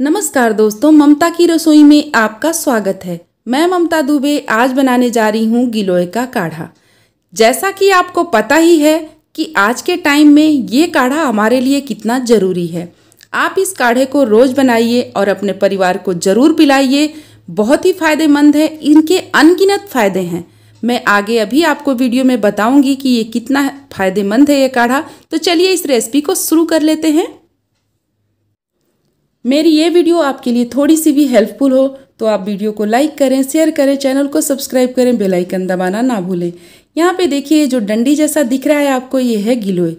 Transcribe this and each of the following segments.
नमस्कार दोस्तों ममता की रसोई में आपका स्वागत है मैं ममता दुबे आज बनाने जा रही हूँ गिलोय का काढ़ा जैसा कि आपको पता ही है कि आज के टाइम में ये काढ़ा हमारे लिए कितना ज़रूरी है आप इस काढ़े को रोज़ बनाइए और अपने परिवार को ज़रूर पिलाइए बहुत ही फायदेमंद है इनके अनगिनत फ़ायदे हैं मैं आगे अभी आपको वीडियो में बताऊंगी कि ये कितना फ़ायदेमंद है ये काढ़ा तो चलिए इस रेसिपी को शुरू कर लेते हैं मेरी ये वीडियो आपके लिए थोड़ी सी भी हेल्पफुल हो तो आप वीडियो को लाइक करें शेयर करें चैनल को सब्सक्राइब करें बेल आइकन दबाना ना भूलें यहाँ पे देखिए जो डंडी जैसा दिख रहा है आपको ये है गिलोय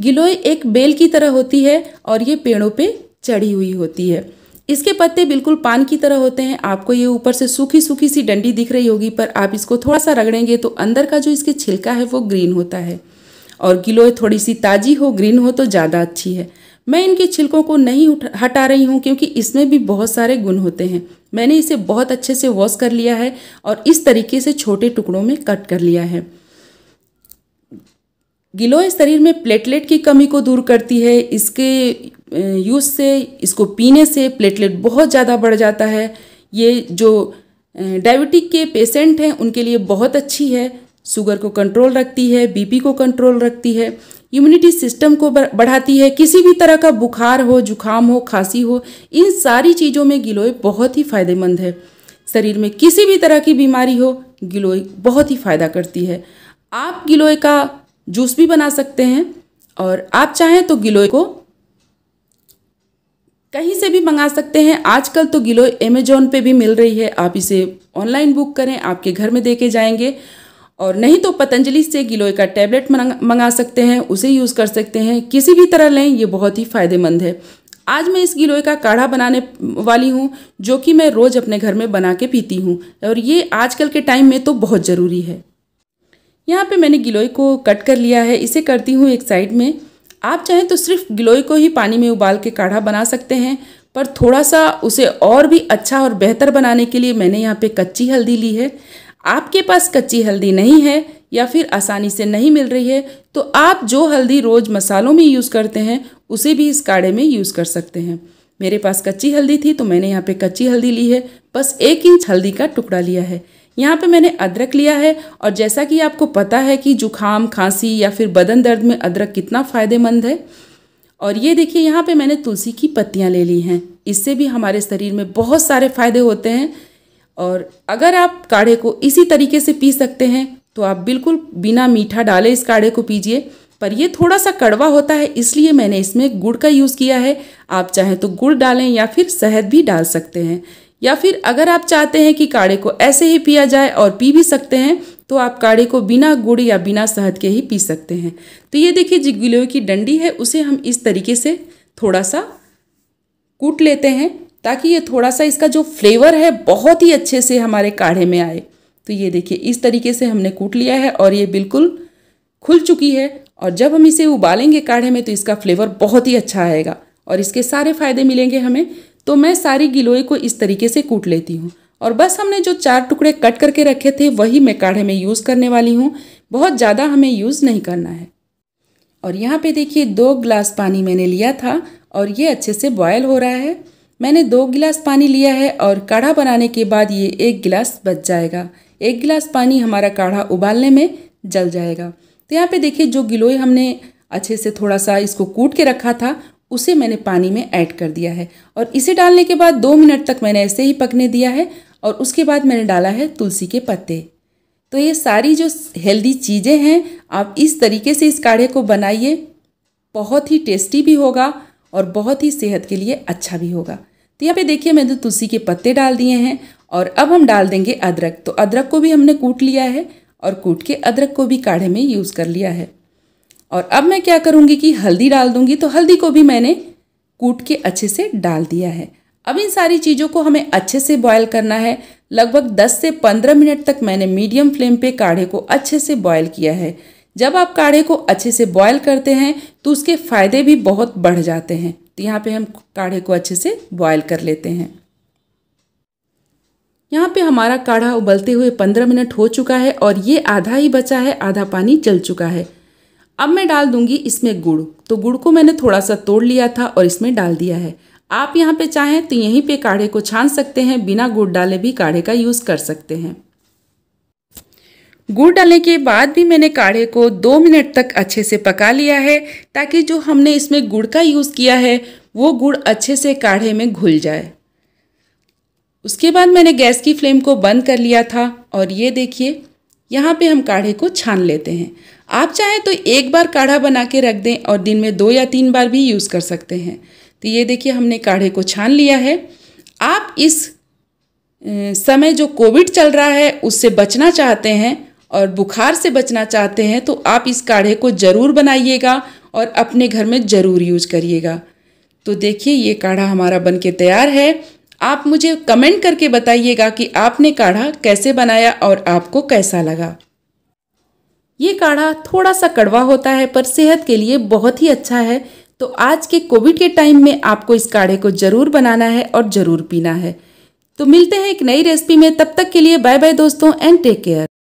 गिलोय एक बेल की तरह होती है और ये पेड़ों पे चढ़ी हुई होती है इसके पत्ते बिल्कुल पान की तरह होते हैं आपको ये ऊपर से सूखी सूखी सी डंडी दिख रही होगी पर आप इसको थोड़ा सा रगड़ेंगे तो अंदर का जो इसके छिलका है वो ग्रीन होता है और गिलोय थोड़ी सी ताज़ी हो ग्रीन हो तो ज़्यादा अच्छी है मैं इनके छिलकों को नहीं हटा रही हूँ क्योंकि इसमें भी बहुत सारे गुण होते हैं मैंने इसे बहुत अच्छे से वॉश कर लिया है और इस तरीके से छोटे टुकड़ों में कट कर लिया है गिलोय शरीर में प्लेटलेट की कमी को दूर करती है इसके यूज से इसको पीने से प्लेटलेट बहुत ज़्यादा बढ़ जाता है ये जो डायबिटिक के पेशेंट हैं उनके लिए बहुत अच्छी है शुगर को कंट्रोल रखती है बीपी को कंट्रोल रखती है इम्यूनिटी सिस्टम को बढ़ाती है किसी भी तरह का बुखार हो जुखाम हो खांसी हो इन सारी चीज़ों में गिलोय बहुत ही फायदेमंद है शरीर में किसी भी तरह की बीमारी हो गिलोय बहुत ही फ़ायदा करती है आप गिलोय का जूस भी बना सकते हैं और आप चाहें तो गिलोय को कहीं से भी मंगा सकते हैं आजकल तो गिलोय अमेजोन पे भी मिल रही है आप इसे ऑनलाइन बुक करें आपके घर में दे के जाएंगे और नहीं तो पतंजलि से गिलोय का टैबलेट मंगा सकते हैं उसे यूज़ कर सकते हैं किसी भी तरह लें ये बहुत ही फ़ायदेमंद है आज मैं इस गिलोय का काढ़ा बनाने वाली हूँ जो कि मैं रोज़ अपने घर में बना के पीती हूँ और ये आजकल के टाइम में तो बहुत ज़रूरी है यहाँ पे मैंने गिलोय को कट कर लिया है इसे करती हूँ एक साइड में आप चाहें तो सिर्फ गिलोय को ही पानी में उबाल के काढ़ा बना सकते हैं पर थोड़ा सा उसे और भी अच्छा और बेहतर बनाने के लिए मैंने यहाँ पे कच्ची हल्दी ली है आपके पास कच्ची हल्दी नहीं है या फिर आसानी से नहीं मिल रही है तो आप जो हल्दी रोज़ मसालों में यूज़ करते हैं उसे भी इस काढ़े में यूज़ कर सकते हैं मेरे पास कच्ची हल्दी थी तो मैंने यहाँ पे कच्ची हल्दी ली है बस एक इंच हल्दी का टुकड़ा लिया है यहाँ पे मैंने अदरक लिया है और जैसा कि आपको पता है कि जुखाम खांसी या फिर बदन दर्द में अदरक कितना फ़ायदेमंद है और ये देखिए यहाँ पे मैंने तुलसी की पत्तियाँ ले ली हैं इससे भी हमारे शरीर में बहुत सारे फ़ायदे होते हैं और अगर आप काढ़े को इसी तरीके से पी सकते हैं तो आप बिल्कुल बिना मीठा डाले इस काढ़े को पीजिए पर ये थोड़ा सा कड़वा होता है इसलिए मैंने इसमें गुड़ का यूज़ किया है आप चाहें तो गुड़ डालें या फिर शहद भी डाल सकते हैं या फिर अगर आप चाहते हैं कि काढ़े को ऐसे ही पिया जाए और पी भी सकते हैं तो आप काढ़े को बिना गुड़ या बिना शहद के ही पी सकते हैं तो ये देखिए जो की डंडी है उसे हम इस तरीके से थोड़ा सा कूट लेते हैं ताकि ये थोड़ा सा इसका जो फ्लेवर है बहुत ही अच्छे से हमारे काढ़े में आए तो ये देखिए इस तरीके से हमने कूट लिया है और ये बिल्कुल खुल चुकी है और जब हम इसे उबालेंगे काढ़े में तो इसका फ्लेवर बहुत ही अच्छा आएगा और इसके सारे फ़ायदे मिलेंगे हमें तो मैं सारी गिलोई को इस तरीके से कूट लेती हूँ और बस हमने जो चार टुकड़े कट करके रखे थे वही मैं काढ़े में यूज़ करने वाली हूँ बहुत ज़्यादा हमें यूज़ नहीं करना है और यहाँ पे देखिए दो ग्लास पानी मैंने लिया था और ये अच्छे से बॉयल हो रहा है मैंने दो गिलास पानी लिया है और काढ़ा बनाने के बाद ये एक गिलास बच जाएगा एक गिलास पानी हमारा काढ़ा उबालने में जल जाएगा तो यहाँ पे देखिए जो गिलोय हमने अच्छे से थोड़ा सा इसको कूट के रखा था उसे मैंने पानी में ऐड कर दिया है और इसे डालने के बाद दो मिनट तक मैंने ऐसे ही पकने दिया है और उसके बाद मैंने डाला है तुलसी के पत्ते तो ये सारी जो हेल्दी चीज़ें हैं आप इस तरीके से इस काढ़े को बनाइए बहुत ही टेस्टी भी होगा और बहुत ही सेहत के लिए अच्छा भी होगा तो यहाँ पे देखिए मैंने तुलसी के पत्ते डाल दिए हैं और अब हम डाल देंगे अदरक तो अदरक को भी हमने कूट लिया है और कूट के अदरक को भी काढ़े में यूज़ कर लिया है और अब मैं क्या करूँगी कि हल्दी डाल दूँगी तो हल्दी को भी मैंने कूट के अच्छे से डाल दिया है अब इन सारी चीज़ों को हमें अच्छे से बॉयल करना है लगभग 10 से 15 मिनट तक मैंने मीडियम फ्लेम पे काढ़े को अच्छे से बॉयल किया है जब आप काढ़े को अच्छे से बॉयल करते हैं तो उसके फ़ायदे भी बहुत बढ़ जाते हैं तो यहाँ पे हम काढ़े को अच्छे से बॉयल कर लेते हैं यहाँ पे हमारा काढ़ा उबलते हुए पंद्रह मिनट हो चुका है और ये आधा ही बचा है आधा पानी चल चुका है अब मैं डाल दूंगी इसमें गुड़ तो गुड़ को मैंने थोड़ा सा तोड़ लिया था और इसमें डाल दिया है आप यहाँ पे चाहें तो यहीं पे काढ़े को छान सकते हैं बिना गुड़ डाले भी काढ़े का यूज़ कर सकते हैं गुड़ डालने के बाद भी मैंने काढ़े को दो मिनट तक अच्छे से पका लिया है ताकि जो हमने इसमें गुड़ का यूज़ किया है वो गुड़ अच्छे से काढ़े में घुल जाए उसके बाद मैंने गैस की फ्लेम को बंद कर लिया था और ये देखिए यहाँ पे हम काढ़े को छान लेते हैं आप चाहें तो एक बार काढ़ा बना के रख दें और दिन में दो या तीन बार भी यूज़ कर सकते हैं तो ये देखिए हमने काढ़े को छान लिया है आप इस समय जो कोविड चल रहा है उससे बचना चाहते हैं और बुखार से बचना चाहते हैं तो आप इस काढ़े को ज़रूर बनाइएगा और अपने घर में ज़रूर यूज करिएगा तो देखिए ये काढ़ा हमारा बन के तैयार है आप मुझे कमेंट करके बताइएगा कि आपने काढ़ा कैसे बनाया और आपको कैसा लगा ये काढ़ा थोड़ा सा कड़वा होता है पर सेहत के लिए बहुत ही अच्छा है तो आज के कोविड के टाइम में आपको इस काढ़े को ज़रूर बनाना है और ज़रूर पीना है तो मिलते हैं एक नई रेसिपी में तब तक के लिए बाय बाय दोस्तों एंड टेक केयर